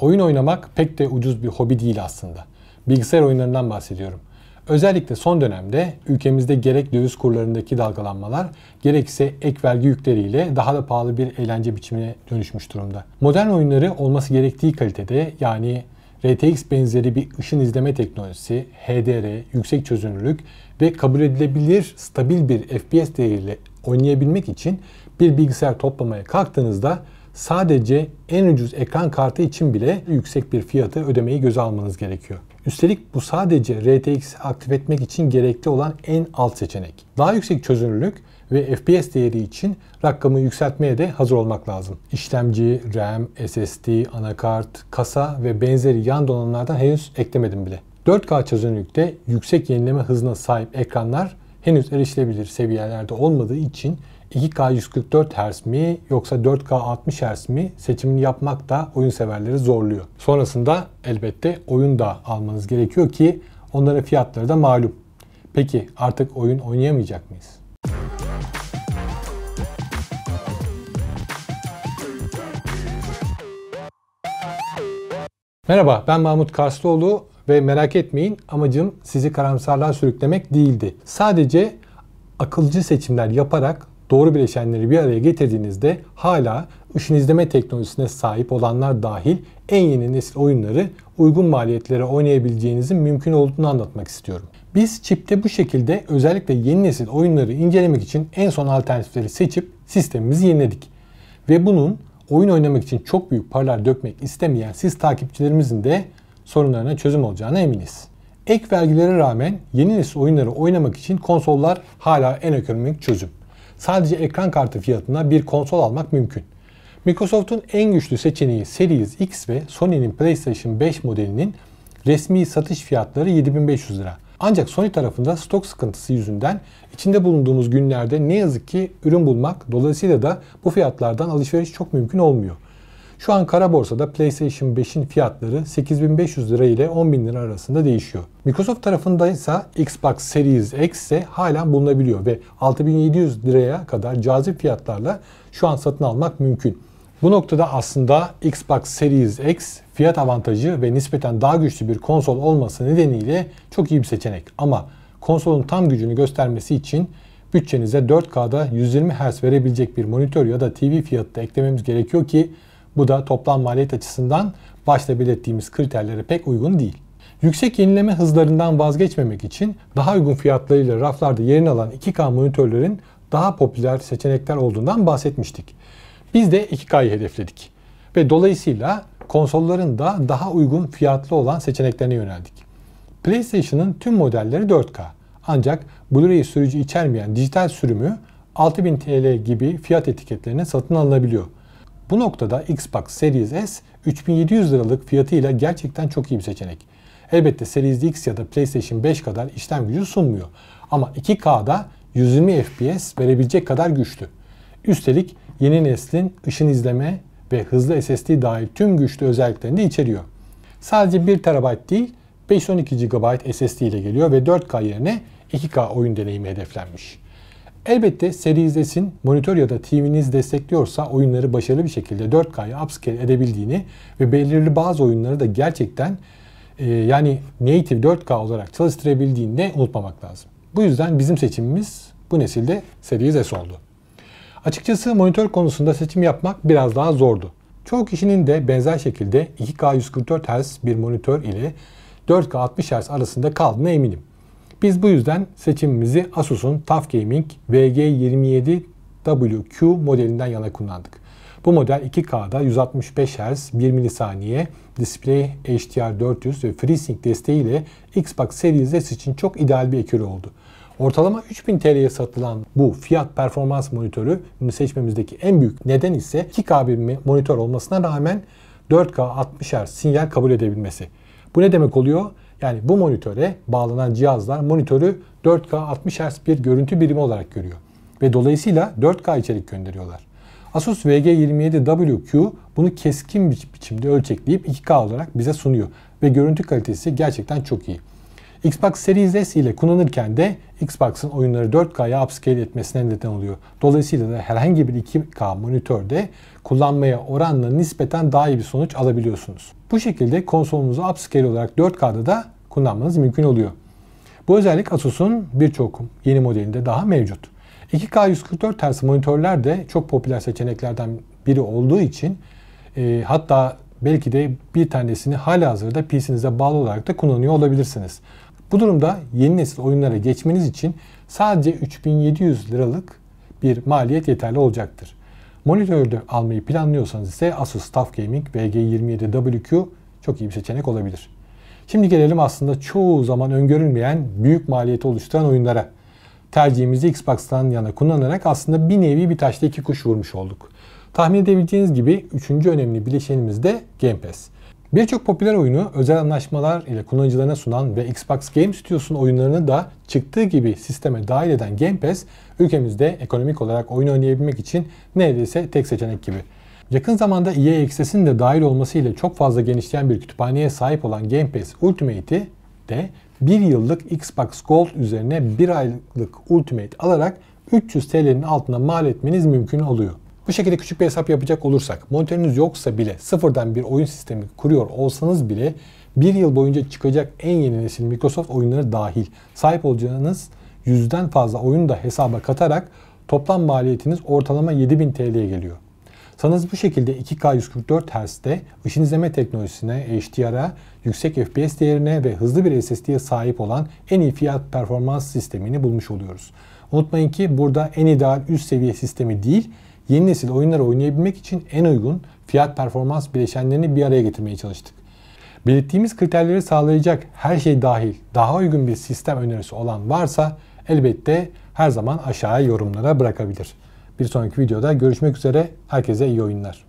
Oyun oynamak pek de ucuz bir hobi değil aslında. Bilgisayar oyunlarından bahsediyorum. Özellikle son dönemde ülkemizde gerek döviz kurlarındaki dalgalanmalar gerekse ek vergi yükleriyle daha da pahalı bir eğlence biçimine dönüşmüş durumda. Modern oyunları olması gerektiği kalitede yani RTX benzeri bir ışın izleme teknolojisi, HDR, yüksek çözünürlük ve kabul edilebilir stabil bir FPS değeriyle oynayabilmek için bir bilgisayar toplamaya kalktığınızda sadece en ucuz ekran kartı için bile yüksek bir fiyatı ödemeyi göze almanız gerekiyor. Üstelik bu sadece RTX aktif etmek için gerekli olan en alt seçenek. Daha yüksek çözünürlük ve FPS değeri için rakamı yükseltmeye de hazır olmak lazım. İşlemci, RAM, SSD, anakart, kasa ve benzeri yan donanımlardan henüz eklemedim bile. 4K çözünürlükte yüksek yenileme hızına sahip ekranlar henüz erişilebilir seviyelerde olmadığı için 2K 144 Hz mi yoksa 4K 60 Hz mi seçimini yapmak da oyun severleri zorluyor. Sonrasında elbette oyun da almanız gerekiyor ki onların fiyatları da malum. Peki artık oyun oynayamayacak mıyız? Merhaba ben Mahmut Karslıoğlu. Ve merak etmeyin amacım sizi karamsarlığa sürüklemek değildi. Sadece akılcı seçimler yaparak doğru bileşenleri bir araya getirdiğinizde hala ışın izleme teknolojisine sahip olanlar dahil en yeni nesil oyunları uygun maliyetlere oynayabileceğinizin mümkün olduğunu anlatmak istiyorum. Biz çipte bu şekilde özellikle yeni nesil oyunları incelemek için en son alternatifleri seçip sistemimizi yeniledik. Ve bunun oyun oynamak için çok büyük paralar dökmek istemeyen siz takipçilerimizin de sorunlarına çözüm olacağına eminiz. Ek vergilere rağmen yeni nesil oyunları oynamak için konsollar hala en ekonomik çözüm. Sadece ekran kartı fiyatına bir konsol almak mümkün. Microsoft'un en güçlü seçeneği Series X ve Sony'nin PlayStation 5 modelinin resmi satış fiyatları 7500 lira. Ancak Sony tarafında stok sıkıntısı yüzünden içinde bulunduğumuz günlerde ne yazık ki ürün bulmak dolayısıyla da bu fiyatlardan alışveriş çok mümkün olmuyor. Şu an kara borsada PlayStation 5'in fiyatları 8500 lira ile 10.000 lira arasında değişiyor. Microsoft tarafında ise Xbox Series X ise hala bulunabiliyor ve 6700 liraya kadar cazip fiyatlarla şu an satın almak mümkün. Bu noktada aslında Xbox Series X fiyat avantajı ve nispeten daha güçlü bir konsol olması nedeniyle çok iyi bir seçenek. Ama konsolun tam gücünü göstermesi için bütçenize 4K'da 120 Hz verebilecek bir monitör ya da TV fiyatı da eklememiz gerekiyor ki bu da toplam maliyet açısından başta belirttiğimiz kriterlere pek uygun değil. Yüksek yenileme hızlarından vazgeçmemek için daha uygun fiyatlarıyla raflarda yerini alan 2K monitörlerin daha popüler seçenekler olduğundan bahsetmiştik. Biz de 2K'yı hedefledik ve dolayısıyla konsolların da daha uygun fiyatlı olan seçeneklerine yöneldik. PlayStation'ın tüm modelleri 4K ancak Blu-ray sürücü içermeyen dijital sürümü 6000 TL gibi fiyat etiketlerine satın alınabiliyor. Bu noktada Xbox Series S 3700 liralık fiyatıyla gerçekten çok iyi bir seçenek. Elbette Series X ya da PlayStation 5 kadar işlem gücü sunmuyor. Ama 2K'da 120 FPS verebilecek kadar güçlü. Üstelik yeni neslin ışın izleme ve hızlı SSD dahil tüm güçlü özelliklerini de içeriyor. Sadece 1 TB değil 512 GB SSD ile geliyor ve 4K yerine 2K oyun deneyimi hedeflenmiş. Elbette serinizin monitör ya da TV'niz destekliyorsa oyunları başarılı bir şekilde 4K'ya upscale edebildiğini ve belirli bazı oyunları da gerçekten e, yani native 4K olarak çalıştırabildiğini de unutmamak lazım. Bu yüzden bizim seçimimiz bu nesilde Series S oldu. Açıkçası monitör konusunda seçim yapmak biraz daha zordu. Çoğu kişinin de benzer şekilde 2K 144 Hz bir monitör ile 4K 60 Hz arasında kaldığına eminim. Biz bu yüzden seçimimizi Asus'un TUF Gaming VG27WQ modelinden yana kullandık. Bu model 2K'da 165 Hz 1 milisaniye Display HDR 400 ve FreeSync desteğiyle Xbox Series S için çok ideal bir ekürü oldu. Ortalama 3000 TL'ye satılan bu fiyat performans monitörü seçmemizdeki en büyük neden ise 2K bir monitör olmasına rağmen 4K 60 Hz sinyal kabul edebilmesi. Bu ne demek oluyor? Yani bu monitöre bağlanan cihazlar monitörü 4K 60 Hz bir görüntü birimi olarak görüyor ve dolayısıyla 4K içerik gönderiyorlar. Asus VG27WQ bunu keskin bir biçimde ölçekleyip 2K olarak bize sunuyor ve görüntü kalitesi gerçekten çok iyi. Xbox Series S ile kullanırken de Xbox'ın oyunları 4K'ya upscale etmesine neden oluyor. Dolayısıyla da herhangi bir 2K monitörde kullanmaya oranla nispeten daha iyi bir sonuç alabiliyorsunuz. Bu şekilde konsolunuzu upscale olarak 4K'da da kullanmanız mümkün oluyor. Bu özellik Asus'un birçok yeni modelinde daha mevcut. 2K 144 Hz monitörler de çok popüler seçeneklerden biri olduğu için e, hatta belki de bir tanesini hala hazırda PC'nize bağlı olarak da kullanıyor olabilirsiniz. Bu durumda yeni nesil oyunlara geçmeniz için sadece 3700 liralık bir maliyet yeterli olacaktır. Monitörde almayı planlıyorsanız ise Asus TUF Gaming VG27WQ çok iyi bir seçenek olabilir. Şimdi gelelim aslında çoğu zaman öngörülmeyen büyük maliyeti oluşturan oyunlara. Tercihimizi Xbox'tan yana kullanarak aslında bir nevi bir taşla iki kuş vurmuş olduk. Tahmin edebileceğiniz gibi üçüncü önemli bileşenimiz de Game Pass. Birçok popüler oyunu özel anlaşmalar ile kullanıcılarına sunan ve Xbox Game Studios'un oyunlarını da çıktığı gibi sisteme dahil eden Game Pass ülkemizde ekonomik olarak oyun oynayabilmek için neredeyse tek seçenek gibi. Yakın zamanda EA Access'in de dahil olması ile çok fazla genişleyen bir kütüphaneye sahip olan Game Pass Ultimate'i de 1 yıllık Xbox Gold üzerine 1 aylık Ultimate alarak 300 TL'nin altına mal etmeniz mümkün oluyor. Bu şekilde küçük bir hesap yapacak olursak monitörünüz yoksa bile sıfırdan bir oyun sistemi kuruyor olsanız bile bir yıl boyunca çıkacak en yeni nesil Microsoft oyunları dahil sahip olacağınız yüzden fazla oyunu da hesaba katarak toplam maliyetiniz ortalama 7000 TL'ye geliyor. Sanız bu şekilde 2K 144 Hz'de ışın izleme teknolojisine, HDR'a, yüksek FPS değerine ve hızlı bir SSD'ye sahip olan en iyi fiyat performans sistemini bulmuş oluyoruz. Unutmayın ki burada en ideal üst seviye sistemi değil, yeni nesil oyunları oynayabilmek için en uygun fiyat performans bileşenlerini bir araya getirmeye çalıştık. Belirttiğimiz kriterleri sağlayacak her şey dahil daha uygun bir sistem önerisi olan varsa elbette her zaman aşağıya yorumlara bırakabilir. Bir sonraki videoda görüşmek üzere herkese iyi oyunlar.